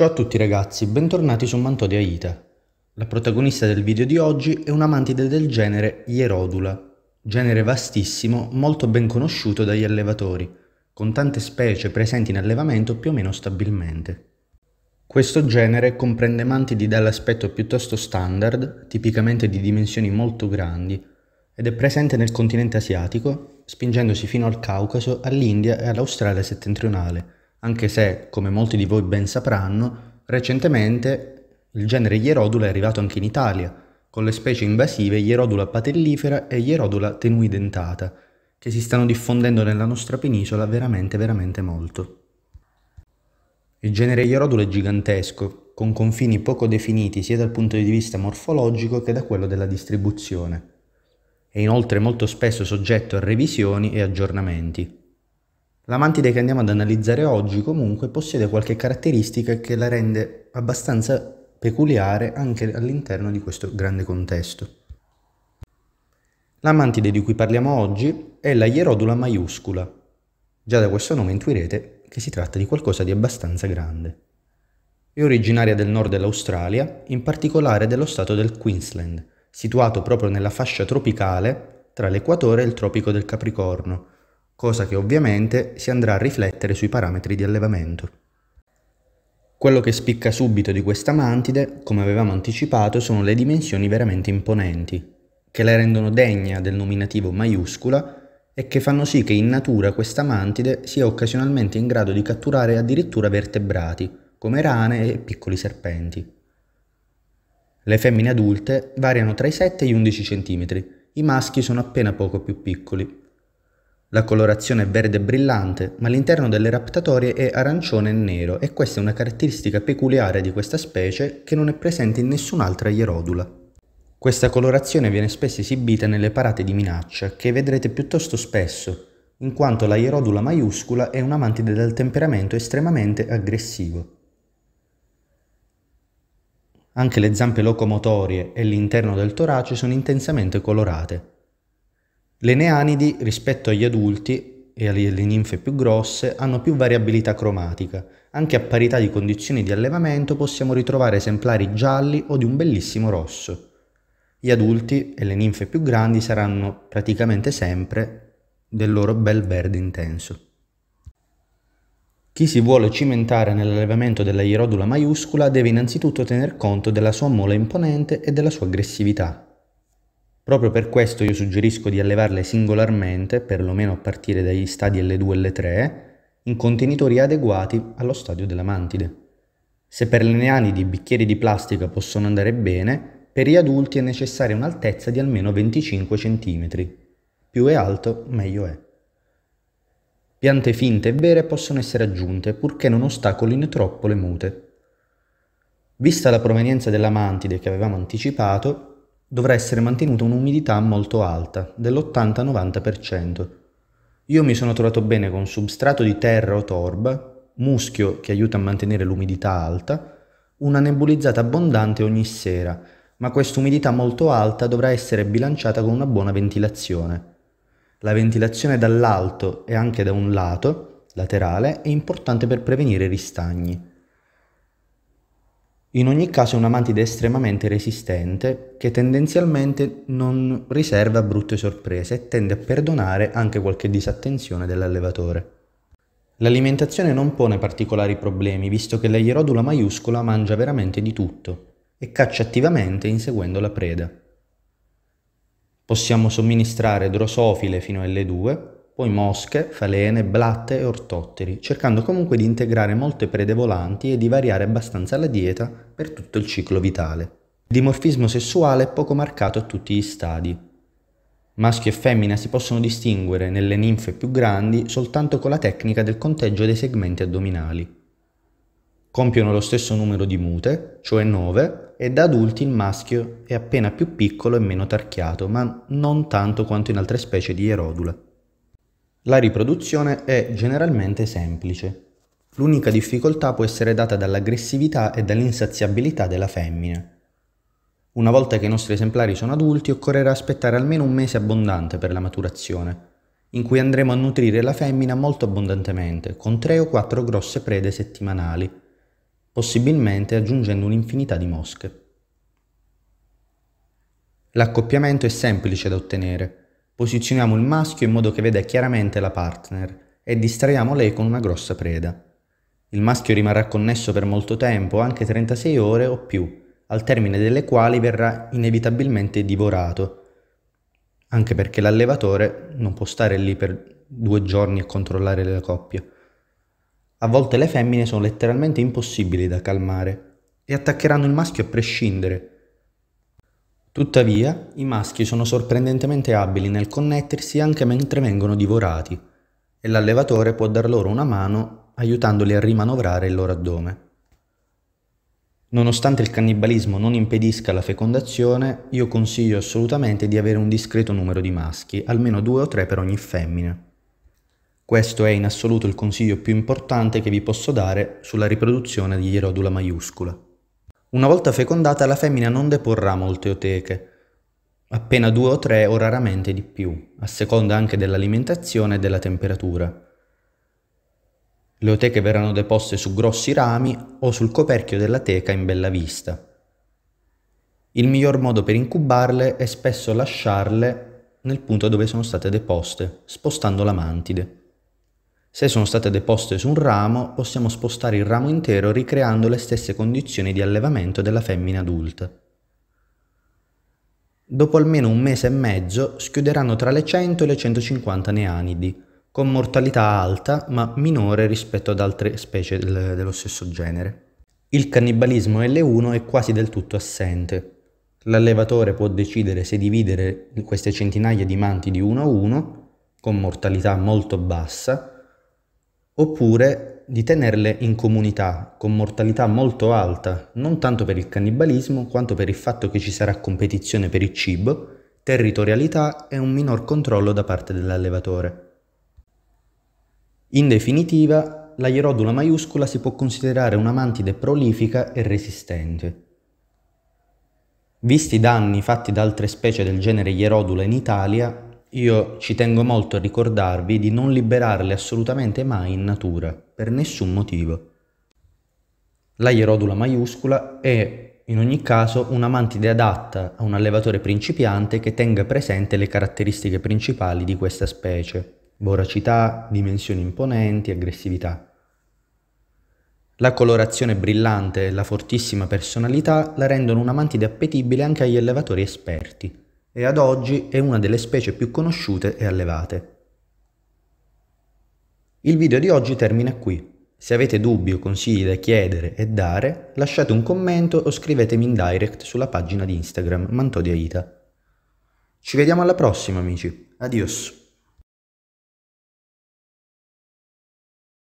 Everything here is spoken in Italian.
Ciao a tutti ragazzi, bentornati su Manto di Aita. La protagonista del video di oggi è un'amantide del genere Ierodula, genere vastissimo molto ben conosciuto dagli allevatori, con tante specie presenti in allevamento più o meno stabilmente. Questo genere comprende mantidi dall'aspetto piuttosto standard, tipicamente di dimensioni molto grandi, ed è presente nel continente asiatico, spingendosi fino al Caucaso, all'India e all'Australia settentrionale, anche se, come molti di voi ben sapranno, recentemente il genere Hierodula è arrivato anche in Italia, con le specie invasive Hierodula patellifera e Hierodula tenuidentata, che si stanno diffondendo nella nostra penisola veramente veramente molto. Il genere Hierodula è gigantesco, con confini poco definiti sia dal punto di vista morfologico che da quello della distribuzione. È inoltre molto spesso soggetto a revisioni e aggiornamenti. La mantide che andiamo ad analizzare oggi comunque possiede qualche caratteristica che la rende abbastanza peculiare anche all'interno di questo grande contesto. La mantide di cui parliamo oggi è la Hierodula maiuscula. Già da questo nome intuirete che si tratta di qualcosa di abbastanza grande. È originaria del nord dell'Australia, in particolare dello stato del Queensland, situato proprio nella fascia tropicale tra l'equatore e il tropico del Capricorno, cosa che ovviamente si andrà a riflettere sui parametri di allevamento. Quello che spicca subito di questa mantide, come avevamo anticipato, sono le dimensioni veramente imponenti, che la rendono degna del nominativo maiuscola e che fanno sì che in natura questa mantide sia occasionalmente in grado di catturare addirittura vertebrati, come rane e piccoli serpenti. Le femmine adulte variano tra i 7 e gli 11 cm, i maschi sono appena poco più piccoli, la colorazione è verde brillante, ma l'interno delle raptatorie è arancione e nero e questa è una caratteristica peculiare di questa specie che non è presente in nessun'altra ierodula. Questa colorazione viene spesso esibita nelle parate di minaccia, che vedrete piuttosto spesso, in quanto la ierodula maiuscola è un'amantide dal temperamento estremamente aggressivo. Anche le zampe locomotorie e l'interno del torace sono intensamente colorate, le neanidi, rispetto agli adulti e alle ninfe più grosse, hanno più variabilità cromatica. Anche a parità di condizioni di allevamento possiamo ritrovare esemplari gialli o di un bellissimo rosso. Gli adulti e le ninfe più grandi saranno praticamente sempre del loro bel verde intenso. Chi si vuole cimentare nell'allevamento della Hierodula maiuscola deve innanzitutto tener conto della sua mola imponente e della sua aggressività. Proprio per questo io suggerisco di allevarle singolarmente, perlomeno a partire dagli stadi L2 e L3, in contenitori adeguati allo stadio della mantide. Se per le neanidi di bicchieri di plastica possono andare bene, per gli adulti è necessaria un'altezza di almeno 25 cm. Più è alto, meglio è. Piante finte e vere possono essere aggiunte, purché non ostacolino troppo le mute. Vista la provenienza della mantide che avevamo anticipato, dovrà essere mantenuta un'umidità molto alta, dell'80-90%. Io mi sono trovato bene con substrato di terra o torba, muschio che aiuta a mantenere l'umidità alta, una nebulizzata abbondante ogni sera, ma questa umidità molto alta dovrà essere bilanciata con una buona ventilazione. La ventilazione dall'alto e anche da un lato, laterale, è importante per prevenire ristagni. In ogni caso è una mantide estremamente resistente che tendenzialmente non riserva brutte sorprese e tende a perdonare anche qualche disattenzione dell'allevatore. L'alimentazione non pone particolari problemi visto che la ierodula maiuscola mangia veramente di tutto e caccia attivamente inseguendo la preda. Possiamo somministrare drosofile fino a L2 poi mosche, falene, blatte e ortotteri, cercando comunque di integrare molte prede volanti e di variare abbastanza la dieta per tutto il ciclo vitale. Il dimorfismo sessuale è poco marcato a tutti gli stadi. Maschio e femmina si possono distinguere nelle ninfe più grandi soltanto con la tecnica del conteggio dei segmenti addominali. Compiono lo stesso numero di mute, cioè 9, e da adulti il maschio è appena più piccolo e meno tarchiato, ma non tanto quanto in altre specie di erodula. La riproduzione è generalmente semplice. L'unica difficoltà può essere data dall'aggressività e dall'insaziabilità della femmina. Una volta che i nostri esemplari sono adulti occorrerà aspettare almeno un mese abbondante per la maturazione, in cui andremo a nutrire la femmina molto abbondantemente, con 3 o 4 grosse prede settimanali, possibilmente aggiungendo un'infinità di mosche. L'accoppiamento è semplice da ottenere, Posizioniamo il maschio in modo che veda chiaramente la partner e distraiamo lei con una grossa preda. Il maschio rimarrà connesso per molto tempo, anche 36 ore o più, al termine delle quali verrà inevitabilmente divorato, anche perché l'allevatore non può stare lì per due giorni a controllare la coppia. A volte le femmine sono letteralmente impossibili da calmare e attaccheranno il maschio a prescindere, Tuttavia, i maschi sono sorprendentemente abili nel connettersi anche mentre vengono divorati e l'allevatore può dar loro una mano aiutandoli a rimanovrare il loro addome. Nonostante il cannibalismo non impedisca la fecondazione, io consiglio assolutamente di avere un discreto numero di maschi, almeno due o tre per ogni femmina. Questo è in assoluto il consiglio più importante che vi posso dare sulla riproduzione di Erodula maiuscola. Una volta fecondata la femmina non deporrà molte oteche, appena due o tre o raramente di più, a seconda anche dell'alimentazione e della temperatura. Le oteche verranno deposte su grossi rami o sul coperchio della teca in bella vista. Il miglior modo per incubarle è spesso lasciarle nel punto dove sono state deposte, spostando la mantide. Se sono state deposte su un ramo, possiamo spostare il ramo intero ricreando le stesse condizioni di allevamento della femmina adulta. Dopo almeno un mese e mezzo schiuderanno tra le 100 e le 150 neanidi, con mortalità alta ma minore rispetto ad altre specie dello stesso genere. Il cannibalismo L1 è quasi del tutto assente. L'allevatore può decidere se dividere queste centinaia di manti di uno a uno, con mortalità molto bassa, oppure di tenerle in comunità con mortalità molto alta, non tanto per il cannibalismo quanto per il fatto che ci sarà competizione per il cibo, territorialità e un minor controllo da parte dell'allevatore. In definitiva, la Ierodula maiuscola si può considerare una mantide prolifica e resistente. Visti i danni fatti da altre specie del genere Ierodula in Italia, io ci tengo molto a ricordarvi di non liberarle assolutamente mai in natura, per nessun motivo. La ierodula maiuscula è, in ogni caso, una mantide adatta a un allevatore principiante che tenga presente le caratteristiche principali di questa specie, voracità, dimensioni imponenti, aggressività. La colorazione brillante e la fortissima personalità la rendono una mantide appetibile anche agli allevatori esperti e ad oggi è una delle specie più conosciute e allevate. Il video di oggi termina qui. Se avete dubbi o consigli da chiedere e dare, lasciate un commento o scrivetemi in direct sulla pagina di Instagram Mantodia Ita. Ci vediamo alla prossima amici, adios!